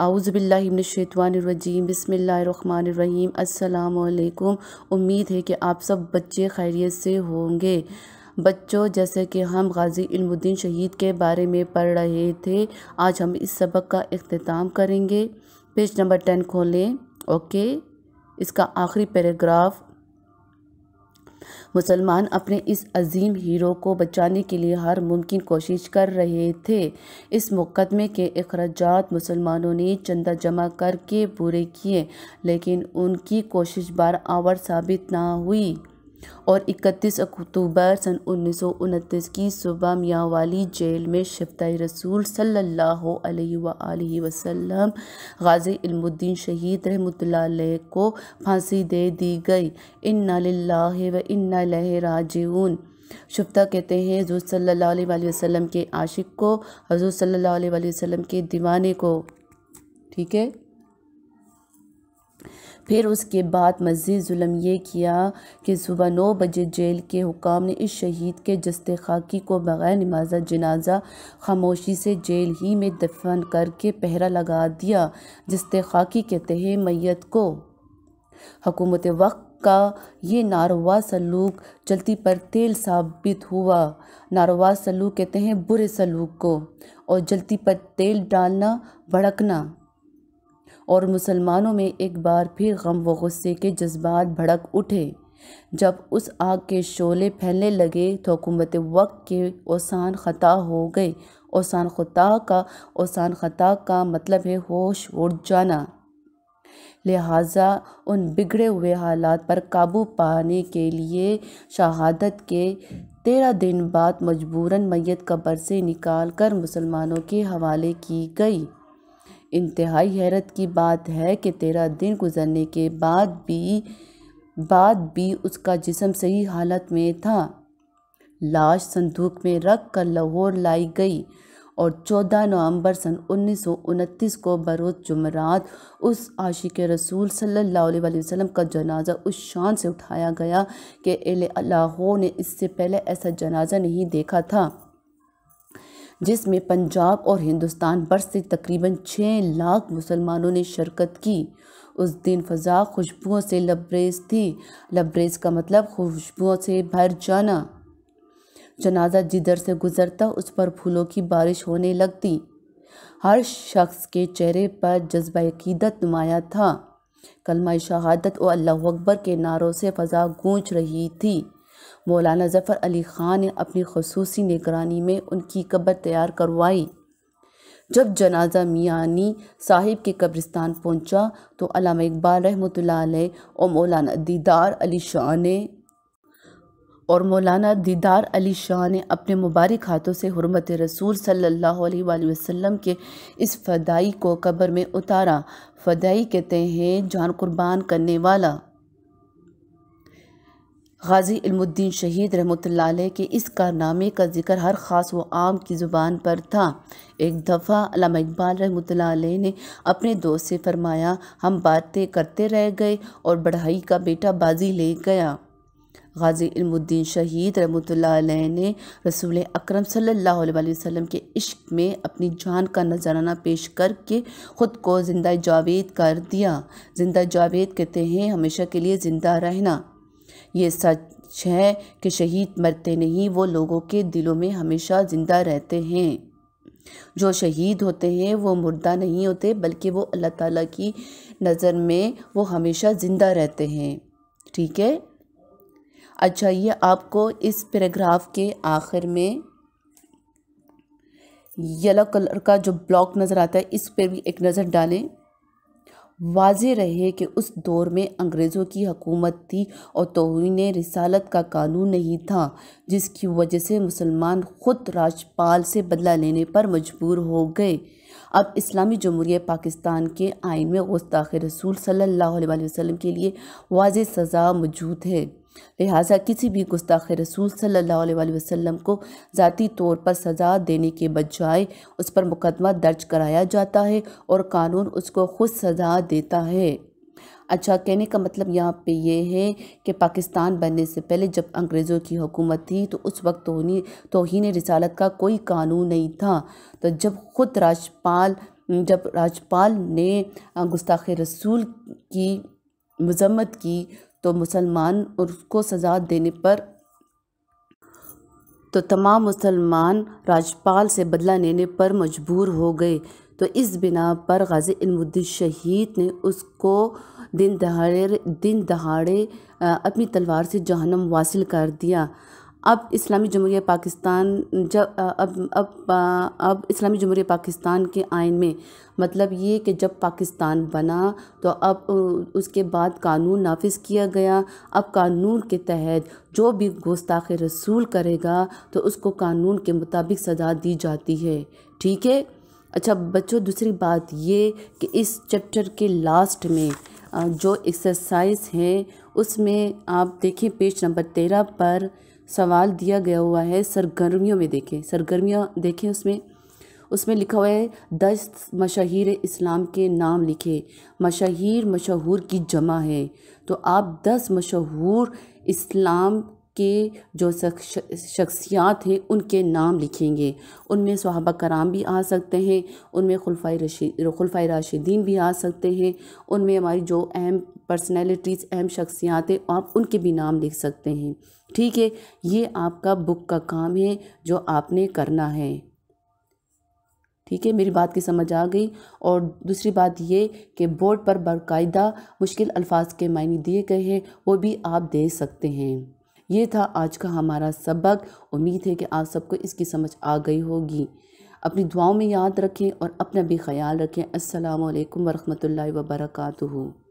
आउज़बिल्लिमिनशैतवानरजीम बसमीम अल्लाम उम्मीद है कि आप सब बच्चे खैरियत से होंगे बच्चों जैसे कि हम गाज़ी इल्मुद्दीन शहीद के बारे में पढ़ रहे थे आज हम इस सबक का अख्ताम करेंगे पेज नंबर टेन खोलें ओके इसका आखिरी पैराग्राफ मुसलमान अपने इस अजीम हीरो को बचाने के लिए हर मुमकिन कोशिश कर रहे थे इस मुकदमे के अखराज मुसलमानों ने चंदा जमा करके पूरे किए लेकिन उनकी कोशिश बार आवर साबित ना हुई और 31 अक्टूबर सन उन्नीस की सुबह मियाँवाली जेल में शिफ्ताई रसूल सल्लल्लाहु अलैहि वसल्लम गाजी इल्मुद्दीन शहीद रहमतुल्लाह को फांसी दे दी गई इन लिल्लाहि व इन्ना इलैहि राजिऊन कहते हैं हजूर सल्ला वसम के आशिक को हजूर सल्ला वसलम के दीवाने को ठीक है फिर उसके बाद मज़ीद जुलम ये किया कि सुबह नौ बजे जेल के हुकाम ने इस शहीद के जस्ते खाकी को बग़ैर नमाजा जनाजा खामोशी से जेल ही में दफन करके पहरा लगा दिया जस्ते खाकी के तहे मैत को हकूमत वक्त का ये नारवा सलूक चलती पर तेल साबित हुआ नारवा सलूक कहते हैं बुरे सलूक को और जलती पर तेल डालना भड़कना और मुसलमानों में एक बार फिर गम व गुस्से के जज्बात भड़क उठे जब उस आग के शोले फैलने लगे तो हुकूमत वक्त के ओसान ख़ता हो गए ओसान ख़ता का ओसान ख़ता का मतलब है होश उड़ जाना लिहाजा उन बिगड़े हुए हालात पर काबू पाने के लिए शहादत के तेरह दिन बाद मजबूरन मैत कब्र से निकाल कर मुसलमानों के हवाले की गई इंतहाई हैरत की बात है कि तेरह दिन गुजरने के बाद भी बाद भी उसका जिसम सही हालत में था लाश संदूक में रख कर लाहौर लाई गई और 14 नवंबर सन उन्नीस को बरोज जुमरात उस आशिक रसूल सल्लल्लाहु अलैहि वसल्लम का जनाजा उस शान से उठाया गया कि लाहौर ने इससे पहले ऐसा जनाजा नहीं देखा था जिसमें पंजाब और हिंदुस्तान भर से तकरीबन छः लाख मुसलमानों ने शिरकत की उस दिन फ़जा खुशबुओं से लबरेज थी लबरेज का मतलब खुशबुओं से भर जाना जनाजा जिधर से गुज़रता उस पर फूलों की बारिश होने लगती हर शख्स के चेहरे पर जज्बा अकीदत नुमाया था कलमा शहादत और अल्लाह अकबर के नारों से फ़जा गूंज रही थी मौलाना ज़फ़र अली ख़ान ने अपनी खसूसी निगरानी में उनकी कब्र तैयार करवाई जब जनाजा मियानी साहिब के कब्रिस्तान पहुंचा तो अलामा इकबाल रहमत और मौलाना दीदार अली शाह ने और मौलाना दीदार अली शाह ने अपने मुबारक हाथों से हरमत रसूल सल्लल्लाहु अलैहि वसल्लम के इस फ़दाई को कब्र में उतारा फ़दाई कहते हैं जान कुर्बान करने वाला गाजी इल्मुद्दीन शहीद रहमत के इस कारनामे का जिक्र हर ख़ास व आम की ज़ुबान पर था एक दफ़ा अलामा इकबाल रहमत ने अपने दोस्त से फरमाया हम बातें करते रह गए और बढ़ाई का बेटा बाजी ले गया गाजी इल्मुद्दीन शहीद रहमत ने रसूल अक्रम सल्लल्लाहु के इश्क में अपनी जान का नजराना पेश करके ख़ुद को ज़िंदा जावेद कर दिया ज़िंदा जावेद कहते हैं हमेशा के लिए ज़िंदा रहना ये सच है कि शहीद मरते नहीं वो लोगों के दिलों में हमेशा ज़िंदा रहते हैं जो शहीद होते हैं वो मुर्दा नहीं होते बल्कि वो अल्लाह ताला की नज़र में वो हमेशा ज़िंदा रहते हैं ठीक है अच्छा ये आपको इस पैराग्राफ के आखिर में येलो कलर का जो ब्लॉक नज़र आता है इस पर भी एक नज़र डालें वाज रहे कि उस दौर में अंग्रेज़ों की हकूमत थी और तोहन रिसालत का कानून नहीं था जिसकी वजह से मुसलमान ख़ुद राजपाल से बदला लेने पर मजबूर हो गए अब इस्लामी जमहूरिय पाकिस्तान के आइन में गुस्ताख रसूल सल्ला वसम के लिए वाज सज़ा मौजूद है लिहाजा किसी भी गुस्ताख रसूल सल्ला वसम को ज़ाती तौर पर सज़ा देने के बजाय उस पर मुकदमा दर्ज कराया जाता है और कानून उसको खुद सज़ा देता है अच्छा कहने का मतलब यहाँ पे ये है कि पाकिस्तान बनने से पहले जब अंग्रेज़ों की हुकूमत थी तो उस वक्त तोहनी तोहन रिसालत का कोई कानून नहीं था तो जब ख़ुद राजपाल जब राजपाल ने गुस्ताख रसूल की मजम्मत की तो मुसलमान उसको सजा देने पर तो तमाम मुसलमान राजपाल से बदला लेने पर मजबूर हो गए तो इस बिना पर गाजी इलमुद्दीन शहीद ने उसको दिन दहाड़े दिन दहाड़े अपनी तलवार से जहनम वासिल कर दिया अब इस्लामी जमहूरिया पाकिस्तान जब अब अब अब इस्लामी जमहूरिया पाकिस्तान के आयन में मतलब ये कि जब पाकिस्तान बना तो अब उसके बाद कानून नाफिज किया गया अब कानून के तहत जो भी गोस्ताख रसूल करेगा तो उसको कानून के मुताबिक सज़ा दी जाती है ठीक है अच्छा बच्चों दूसरी बात ये कि इस चैप्टर के लास्ट में जो एक्सरसाइज है उसमें आप देखें पेज नंबर तेरह पर सवाल दिया गया हुआ है सरगर्मियों में देखें सरगर्मियाँ देखें उसमें उसमें लिखा हुआ है दस मशाहिर इस्लाम के नाम लिखे मशाहिर मशहूर की जमा है तो आप दस मशहूर इस्लाम के जो शख्सियात हैं उनके नाम लिखेंगे उनमें सहाबा कराम भी आ सकते हैं उनमें खुलफाई रशीद खुलफाई राशिदीन भी आ सकते हैं उनमें हमारी जो अहम पर्सनैलिटीज़ अहम शख्सियात हैं आप उनके भी नाम लिख सकते हैं ठीक है ये आपका बुक का काम है जो आपने करना है ठीक है मेरी बात की समझ आ गई और दूसरी बात ये कि बोर्ड पर बाकायदा मुश्किल अल्फाज के मायने दिए गए हैं वो भी आप दे सकते हैं ये था आज का हमारा सबक उम्मीद है कि आप सबको इसकी समझ आ गई होगी अपनी दुआओं में याद रखें और अपना भी ख्याल रखें असलकम वरहमल वर्का